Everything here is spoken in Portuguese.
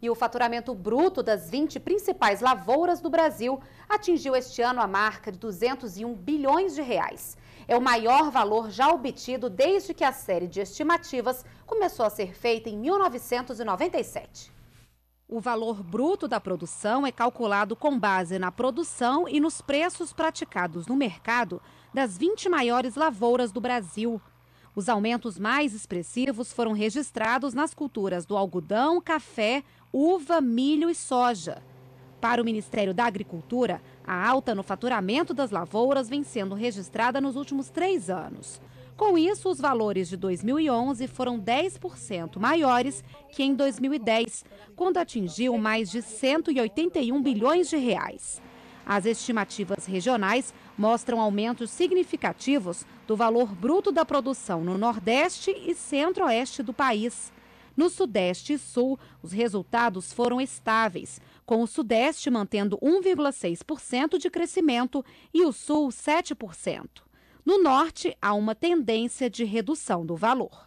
E o faturamento bruto das 20 principais lavouras do Brasil atingiu este ano a marca de 201 bilhões de reais. É o maior valor já obtido desde que a série de estimativas começou a ser feita em 1997. O valor bruto da produção é calculado com base na produção e nos preços praticados no mercado das 20 maiores lavouras do Brasil. Os aumentos mais expressivos foram registrados nas culturas do algodão, café, uva, milho e soja. Para o Ministério da Agricultura, a alta no faturamento das lavouras vem sendo registrada nos últimos três anos. Com isso, os valores de 2011 foram 10% maiores que em 2010, quando atingiu mais de 181 bilhões de reais. As estimativas regionais mostram aumentos significativos do valor bruto da produção no Nordeste e Centro-Oeste do país. No Sudeste e Sul, os resultados foram estáveis, com o Sudeste mantendo 1,6% de crescimento e o Sul 7%. No Norte, há uma tendência de redução do valor.